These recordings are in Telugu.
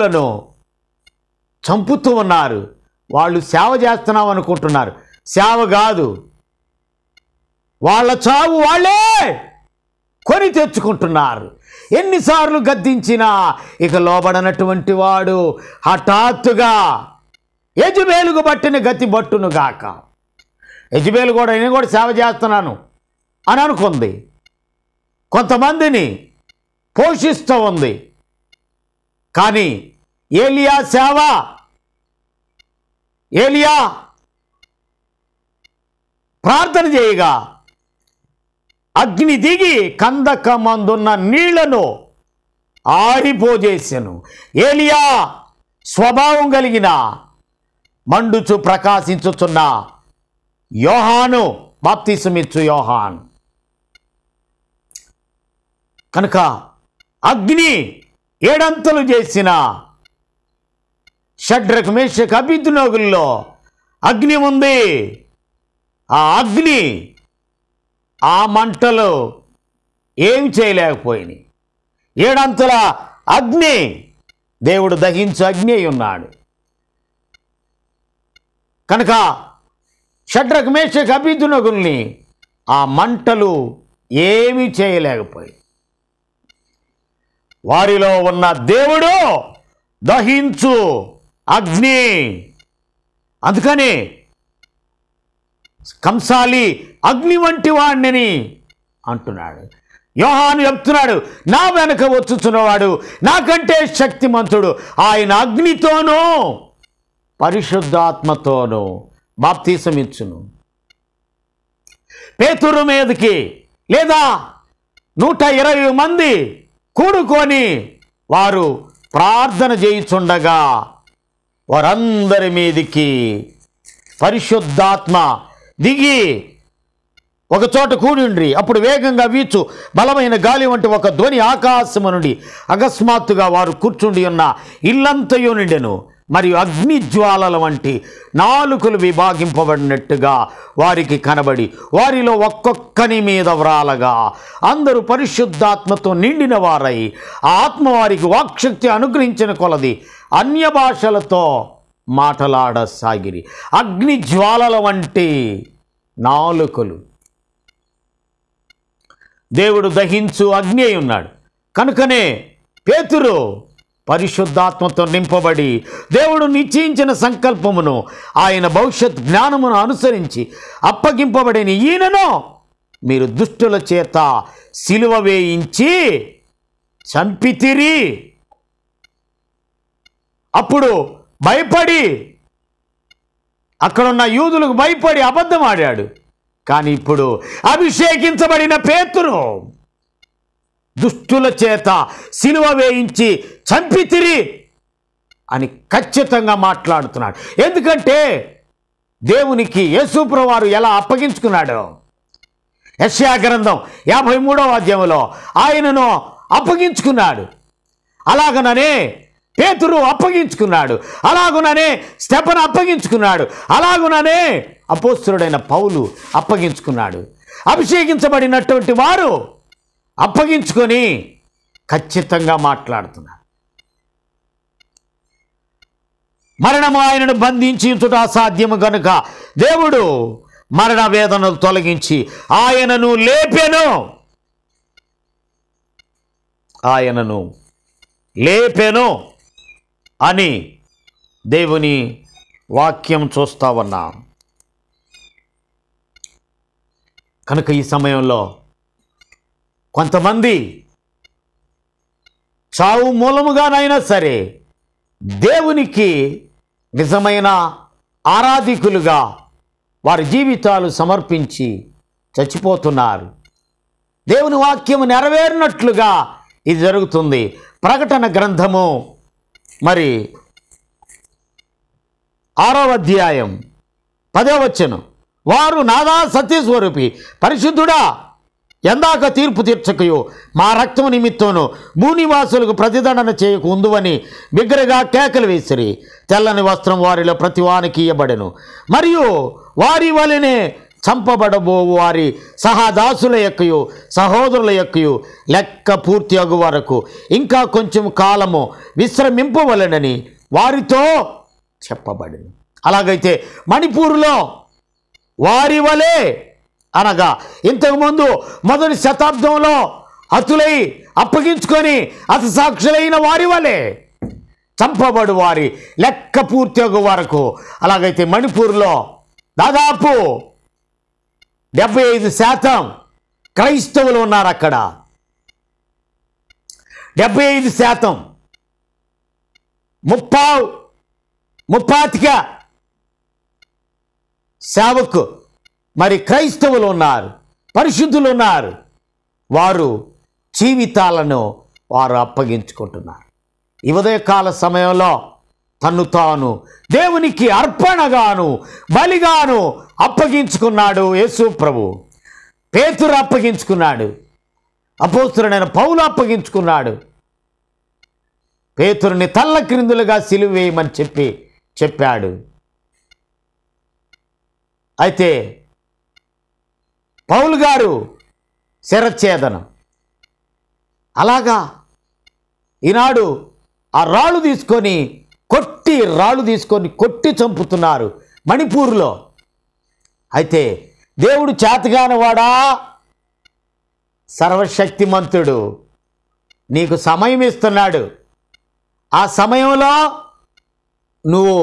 లను చంపుతూ ఉన్నారు వాళ్ళు సేవ చేస్తున్నాం అనుకుంటున్నారు సేవ కాదు వాళ్ళ చావు వాళ్ళే కొని తెచ్చుకుంటున్నారు ఎన్నిసార్లు గద్దించినా ఇక లోబడనటువంటి వాడు హఠాత్తుగా యజుబేలుకు బట్టిన గతి బట్టునుగాక యజుబేలు కూడా నేను కూడా సేవ చేస్తున్నాను అని అనుకుంది కొంతమందిని పోషిస్తూ ఉంది కానీ ఏలియా సేవ ఏలియా ప్రార్థన చేయగా అగ్ని దిగి కందకమందున్న నీళ్లను ఆరిపోజేశాను ఏలియా స్వభావం కలిగిన మండుచు ప్రకాశించుచున్న యోహాను బాప్తిసమిచ్చు యోహాన్ కనుక అగ్ని ఏడంతలు చేసిన షడ్రక్ మేష కపితునగుల్లో అగ్ని ఉంది ఆ అగ్ని ఆ మంటలు ఏం చేయలేకపోయినాయి ఏడంతల అగ్ని దేవుడు దహించు అగ్ని ఉన్నాడు కనుక షడ్రక్ మేష కపితునగుల్ని ఆ మంటలు ఏమి చేయలేకపోయాయి వారిలో ఉన్న దేవుడు దహించు అగ్ని అందుకని కంసాలి అగ్ని వంటి వాణ్ణిని అంటున్నాడు యోహాను చెప్తున్నాడు నా వెనక వచ్చుచున్నవాడు నాకంటే శక్తిమంతుడు ఆయన అగ్నితోనూ పరిశుద్ధాత్మతోనూ బాప్తీసమిచ్చును పేతురు మీదకి లేదా నూట ఇరవై మంది కూడుకొని వారు ప్రార్థన చేయుచుండగా వారందరి మీదికి పరిశుద్ధాత్మ దిగి ఒక చోట అప్పుడు వేగంగా వీచు బలమైన గాలి వంటి ఒక ధ్వని ఆకాశము నుండి అకస్మాత్తుగా వారు కూర్చుండి ఉన్న ఇల్లంతయు నిండెను మరియు అగ్ని జ్వాలల వంటి నాలుకలు విభాగింపబడినట్టుగా వారికి కనబడి వారిలో ఒక్కొక్కని మీద వ్రాలగా అందరూ పరిశుద్ధాత్మతో నిండిన వారై ఆత్మ వారికి వాక్శక్తి అనుగ్రహించిన కొలది అన్య భాషలతో మాటలాడసాగిరి అగ్ని జ్వాలల వంటి నాలుకలు దేవుడు దహించు అగ్ని ఉన్నాడు కనుకనే పేతురు పరిశుద్ధాత్మతో నింపబడి దేవుడు నిశ్చయించిన సంకల్పమును ఆయన భవిష్యత్ జ్ఞానమును అనుసరించి అప్పగింపబడిన ఈయనను మీరు దుష్టుల చేత సిలువ వేయించి చంపితిరి అప్పుడు భయపడి అక్కడున్న యూదులకు భయపడి అబద్ధమాడాడు కానీ ఇప్పుడు అభిషేకించబడిన పేతురు దుష్టుల చేత సిలువ వేయించి చంపితిరి అని ఖచ్చితంగా మాట్లాడుతున్నాడు ఎందుకంటే దేవునికి యేసుప్రవారు ఎలా అప్పగించుకున్నాడు యశ్యా గ్రంథం యాభై మూడవ అధ్యాయంలో ఆయనను అప్పగించుకున్నాడు అలాగననే పేతురు అప్పగించుకున్నాడు అలాగుననే స్టెపన్ అప్పగించుకున్నాడు అలాగుననే అపోస్తుడైన పౌలు అప్పగించుకున్నాడు అభిషేకించబడినటువంటి వారు అప్పగించుకొని ఖచ్చితంగా మాట్లాడుతున్నారు మరణము ఆయనను బంధించుట అసాధ్యము కనుక దేవుడు మరణ వేదనలు తొలగించి ఆయనను లేపెను ఆయనను లేపెను అని దేవుని వాక్యం చూస్తా ఉన్నా కనుక ఈ సమయంలో కొంతమంది చావు మూలముగానైనా సరే దేవునికి నిజమైన ఆరాధికులుగా వారి జీవితాలు సమర్పించి చచ్చిపోతున్నారు దేవుని వాక్యం నెరవేరినట్లుగా ఇది జరుగుతుంది ప్రకటన గ్రంథము మరి ఆరవ అధ్యాయం పదే వచ్చను వారు నాదా సత్యస్వరూపి పరిశుద్ధుడా ఎందాక తీర్పు తీర్చకయు మా రక్తము నిమిత్తమును భూనివాసులకు ప్రతిదండన చేయకు ఉందని బిగ్గరగా కేకలు వేసిరి తెల్లని వస్త్రం వారిలో ప్రతివానికి ఇయ్యబడెను మరియు వారి వలనే చంపబడబో వారి సహదాసుల యొక్కయు సహోదరుల యొక్కయు లెక్క పూర్తి అగు వరకు ఇంకా కొంచెం కాలము విశ్రమింపవలనని వారితో చెప్పబడింది అలాగైతే మణిపూర్లో వారి వలే అనగా ఇంతకుముందు మొదటి శతాబ్దంలో అతులై అప్పగించుకొని అత సాక్షులైన వారి వలె చంపబడు వారి లెక్క పూర్తిగ వరకు అలాగైతే మణిపూర్లో దాదాపు డెబ్బై ఐదు శాతం క్రైస్తవులు ఉన్నారు అక్కడ డెబ్బై ఐదు శాతం ముప్పా ముప్పాతిక సేవకు మరి క్రైస్తవులు ఉన్నారు పరిశుద్ధులు ఉన్నారు వారు జీవితాలను వారు అప్పగించుకుంటున్నారు ఈ ఉదయకాల సమయంలో తన్ను తాను దేవునికి అర్పణగాను బలిగాను అప్పగించుకున్నాడు యేసు ప్రభు పేతురు అప్పగించుకున్నాడు అపోస్తుడైన పౌలు అప్పగించుకున్నాడు పేతురుని తల్ల క్రిందులుగా సిలువేయమని చెప్పి చెప్పాడు అయితే పౌలు గారు శరచ్ఛేదనం అలాగా ఈనాడు ఆ రాళ్ళు తీసుకొని కొట్టి రాళ్ళు తీసుకొని కొట్టి చంపుతున్నారు మణిపూర్లో అయితే దేవుడు చేతగానివాడా సర్వశక్తిమంతుడు నీకు సమయం ఇస్తున్నాడు ఆ సమయంలో నువ్వు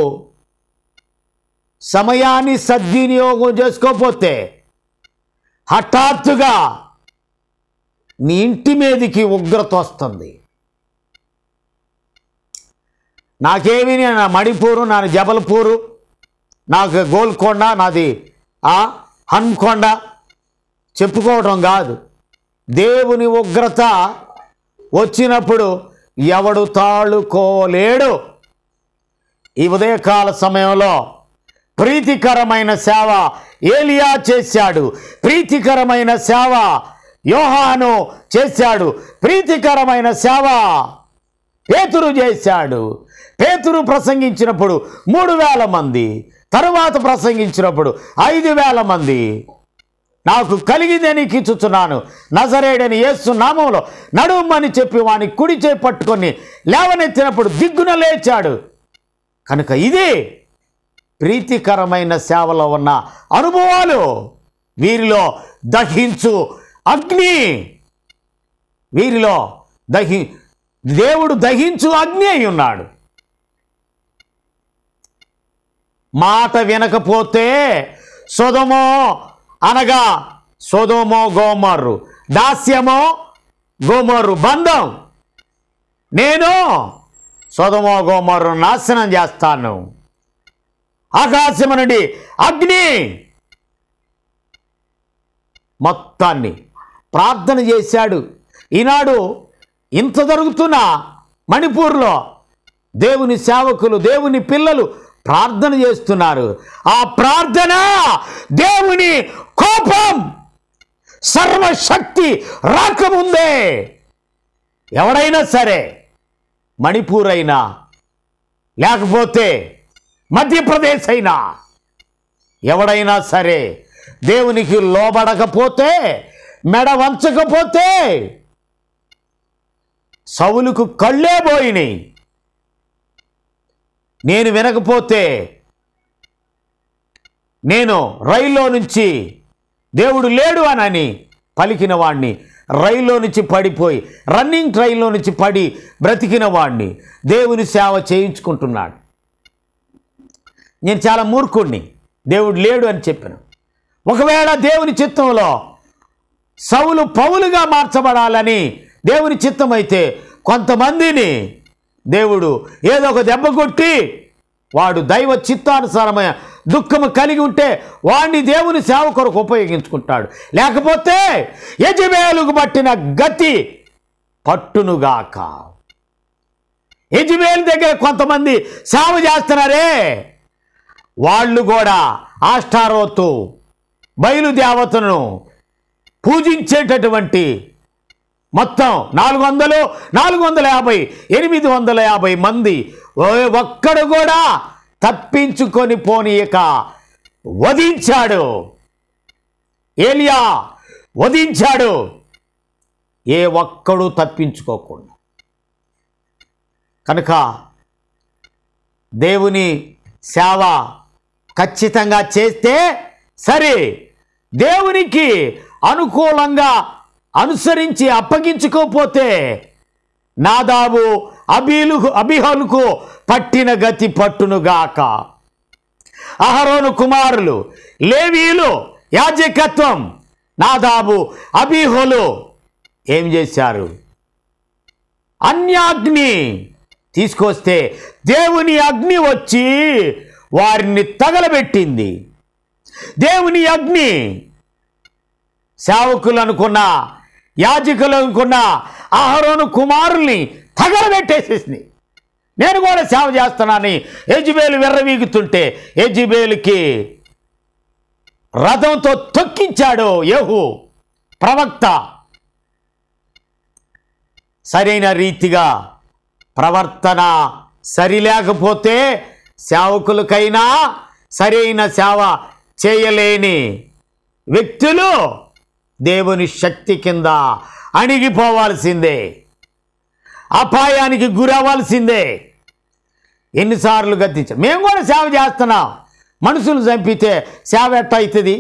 సమయాన్ని సద్వినియోగం చేసుకోపోతే హఠాత్తుగా నీ ఇంటి మీదకి ఉగ్రత వస్తుంది నాకేమి నా మణిపూరు నాది జబల్పూరు నాకు గోల్కొండ నాది హన్కొండ చెప్పుకోవటం కాదు దేవుని ఉగ్రత వచ్చినప్పుడు ఎవడు తాళుకోలేడు ఈ ఉదయకాల సమయంలో ప్రీతికరమైన సేవ ఏలియా చేశాడు ప్రీతికరమైన సేవ యోహాను చేశాడు ప్రీతికరమైన సేవ పేతురు చేశాడు పేతురు ప్రసంగించినప్పుడు మూడు వేల మంది తరువాత ప్రసంగించినప్పుడు ఐదు వేల మంది నాకు కలిగిందని కీచుచున్నాను నజరేడని యేసు నామంలో నడుమని చెప్పి వాని కుడి చేపట్టుకొని లేవనెత్తినప్పుడు దిగ్గున లేచాడు కనుక ఇది ప్రీతికరమైన సేవలో ఉన్న అనుభవాలు వీరిలో దహించు అగ్ని వీరిలో దహి దేవుడు దహించు అగ్ని అయి ఉన్నాడు మాట వినకపోతే సుధమో అనగా సుధమో గోమర్రు దాస్యమో గోమర్రు బంధం నేను సుధమో గోమర్రు నాశనం చేస్తాను ఆకాశము అగ్ని మొత్తాన్ని ప్రార్థన చేశాడు ఈనాడు ఇంత జరుగుతున్న మణిపూర్లో దేవుని సేవకులు దేవుని పిల్లలు ప్రార్థన చేస్తున్నారు ఆ ప్రార్థన దేవుని కోపం సర్వశక్తి రాకముందే ఎవడైనా సరే మణిపూర్ అయినా లేకపోతే మధ్యప్రదేశ్ అయినా ఎవడైనా సరే దేవునికి లోబడకపోతే మెడ వంచకపోతే సవులుకు కళ్ళే పోయినాయి నేను వినకపోతే నేను రైల్లో నుంచి దేవుడు లేడు అనని పలికిన వాణ్ణి రైల్లో నుంచి పడిపోయి రన్నింగ్ ట్రైన్లో నుంచి పడి బ్రతికిన వాణ్ణి దేవుని సేవ చేయించుకుంటున్నాడు నేను చాలా మూర్ఖుడిని దేవుడు లేడు అని చెప్పాను ఒకవేళ దేవుని చిత్తంలో సవులు పౌలుగా మార్చబడాలని దేవుని చిత్తం అయితే కొంతమందిని దేవుడు ఏదో ఒక దెబ్బ కొట్టి వాడు దైవ చిత్తానుసారమైన దుఃఖము కలిగి ఉంటే వాడిని దేవుని సేవ కొరకు ఉపయోగించుకుంటాడు లేకపోతే యజమేలుకు పట్టిన గతి పట్టునుగాక యజమేలు దగ్గర కొంతమంది సేవ చేస్తున్నారే వాళ్ళు కూడా ఆష్టారోత్తు బయలుదేవతను పూజించేటటువంటి మొత్తం నాలుగు వందలు నాలుగు వందల యాభై ఎనిమిది వందల యాభై మంది ఒక్కడు కూడా తప్పించుకొని పోనీయక వధించాడు ఏలియా వధించాడు ఏ ఒక్కడు తప్పించుకోకుండా కనుక దేవుని సేవ ఖచ్చితంగా చేస్తే సరే దేవునికి అనుకూలంగా అనుసరించి అప్పగించుకోపోతే నాదాబు అబీలు అభిహలుకు పట్టిన గతి పట్టునుగాక అహరోను కుమారులు లేవీలు యాజకత్వం నాదాబు అబీహులు ఏం చేశారు అన్యాగ్ని తీసుకొస్తే దేవుని అగ్ని వచ్చి వారిని తగలబెట్టింది దేవుని అగ్ని సేవకులు అనుకున్న యాజకులు అనుకున్న ఆహరోను కుమారుల్ని తగలబెట్టేసేసింది నేను కూడా సేవ చేస్తున్నాను యజ్బేలు విర్రవీగుతుంటే యజ్బేలుకి రథంతో తొక్కించాడు యహు ప్రవక్త సరైన రీతిగా ప్రవర్తన సరిలేకపోతే సేవకులకైనా సరైన సేవ చేయలేని వ్యక్తులు దేవుని శక్తి కింద అణిగిపోవాల్సిందే అపాయానికి గురవ్వాల్సిందే ఎన్నిసార్లు గద్దించాం మేము కూడా సేవ చేస్తున్నాం మనుషులు చంపితే సేవ ఎట్ట అవుతుంది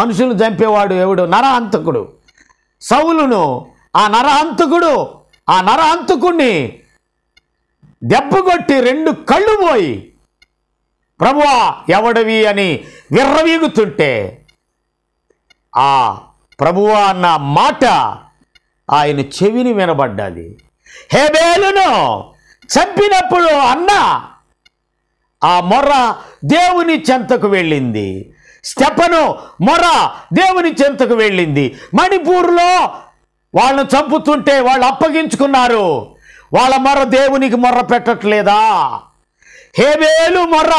మనుషులు చంపేవాడు ఎవడు నరహంతకుడు సౌలును ఆ నరహంతకుడు ఆ నరహంతకుణ్ణి దెబ్బ కొట్టి రెండు కళ్ళు పోయి ప్రభువా ఎవడవి అని విర్రవీగుతుంటే ఆ ప్రభువా అన్న మాట ఆయన చెవిని వినబడ్డది హేబేలును చంపినప్పుడు అన్న ఆ మొర్ర దేవుని చెంతకు వెళ్ళింది స్టెపను మొర దేవుని చెంతకు వెళ్ళింది మణిపూర్లో వాళ్ళను చంపుతుంటే వాళ్ళు అప్పగించుకున్నారు వాళ్ళ మర్ర దేవునికి మొర్ర పెట్టట్లేదా హేబేలు మొర్ర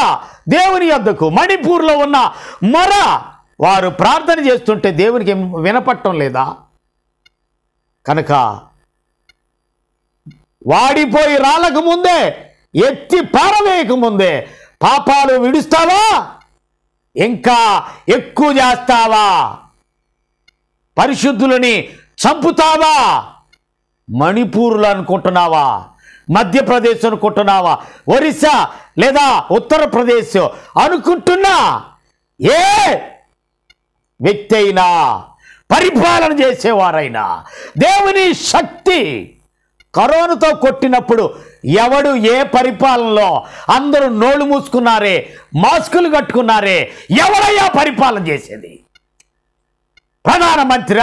దేవుని యొద్దకు మణిపూర్లో ఉన్న మొర వారు ప్రార్థన చేస్తుంటే దేవునికి వినపట్టం లేదా కనుక వాడిపోయి రాలకు ముందే ఎత్తి పారవేయకముందే పాపాలు విడుస్తావా ఇంకా ఎక్కువ చేస్తావా పరిశుద్ధులని చంపుతావా మణిపూర్లు అనుకుంటున్నావా మధ్యప్రదేశ్ అనుకుంటున్నావా ఒరిస్సా లేదా ఉత్తరప్రదేశ్ అనుకుంటున్నా ఏ వ్యక్తి అయినా పరిపాలన చేసేవారైనా దేవుని శక్తి కరోనాతో కొట్టినప్పుడు ఎవడు ఏ పరిపాలనలో అందరూ నోళ్ళు మూసుకున్నారే మాస్కులు కట్టుకున్నారే ఎవడయ్యా పరిపాలన చేసేది ప్రధానమంత్రి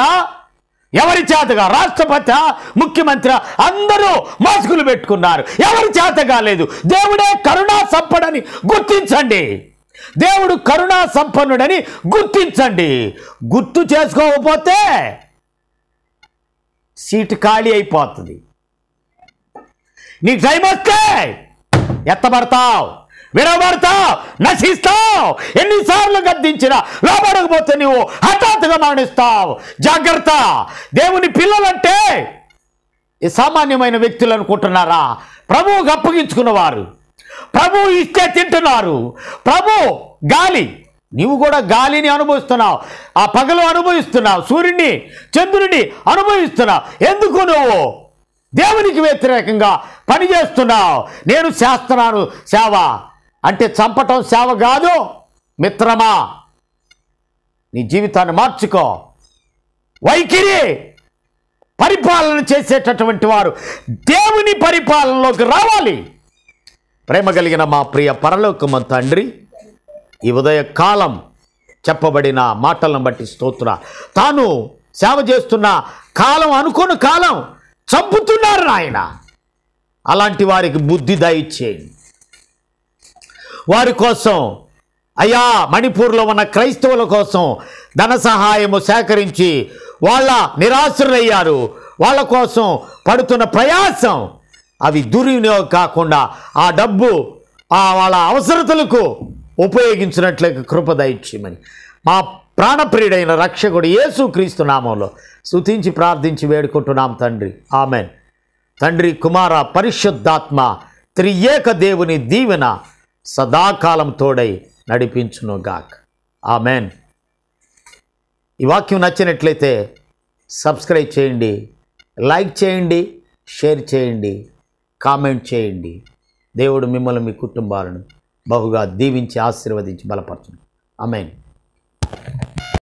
ఎవరి చేతగా రాష్ట్రపతి ముఖ్యమంత్రి అందరూ మాస్కులు పెట్టుకున్నారు ఎవరి చేత కాలేదు దేవుడే కరుణా సంపడని గుర్తించండి దేవుడు కరుణా సంపన్నుడని గుర్తించండి గుర్తు చేసుకోకపోతే సీటు ఖాళీ అయిపోతుంది నీకు టైం వస్తే ఎత్తబడతావు వినబడతావు నశిస్తావు ఎన్నిసార్లు గద్దించినా లోపడకపోతే నీవు హఠాత్తుగా మరణిస్తావు జాగ్రత్త దేవుని పిల్లలంటే సామాన్యమైన వ్యక్తులు అనుకుంటున్నారా ప్రభువుకు అప్పగించుకున్నవారు ప్రభు ఇస్తే తింటున్నారు ప్రభు గాలి నీవు కూడా గాలిని అనుభవిస్తున్నావు ఆ పగలు అనుభవిస్తున్నావు సూర్యుడిని చంద్రుడిని అనుభవిస్తున్నావు ఎందుకు నువ్వు దేవునికి వ్యతిరేకంగా పనిచేస్తున్నావు నేను చేస్తున్నాను సేవ అంటే చంపటం సేవ కాదు మిత్రమా నీ జీవితాన్ని మార్చుకో వైఖరి పరిపాలన చేసేటటువంటి వారు దేవుని పరిపాలనలోకి రావాలి ప్రేమ కలిగిన మా ప్రియ పరలోకమ తండ్రి ఈ ఉదయ కాలం చెప్పబడిన మాటలను బట్టి స్తోత్ర తాను సేవ చేస్తున్న కాలం అనుకోని కాలం చంపుతున్నారు నాయన అలాంటి వారికి బుద్ధి దయచేయండి వారి కోసం అయా మణిపూర్లో ఉన్న క్రైస్తవుల కోసం ధన సహాయము సేకరించి వాళ్ళ నిరాశ్రులయ్యారు వాళ్ళ కోసం పడుతున్న ప్రయాసం అవి దుర్వినియోగం కాకుండా ఆ డబ్బు ఆ వాళ్ళ అవసరతలకు ఉపయోగించినట్లు కృపదయిచ్యమని మా ప్రాణప్రియుడైన రక్షకుడు యేసు క్రీస్తు నామంలో స్తుతించి ప్రార్థించి వేడుకుంటున్నాం తండ్రి ఆమెన్ తండ్రి కుమార పరిశుద్ధాత్మ త్రియేక దేవుని దీవెన సదాకాలం తోడై గాక్ ఆ మేన్ ఈ వాక్యం నచ్చినట్లయితే సబ్స్క్రైబ్ చేయండి లైక్ చేయండి షేర్ చేయండి కామెంట్ చేయండి దేవుడు మిమ్మల్ని మీ కుటుంబాలను బహుగా దీవించి ఆశీర్వదించి ఆ అమెన్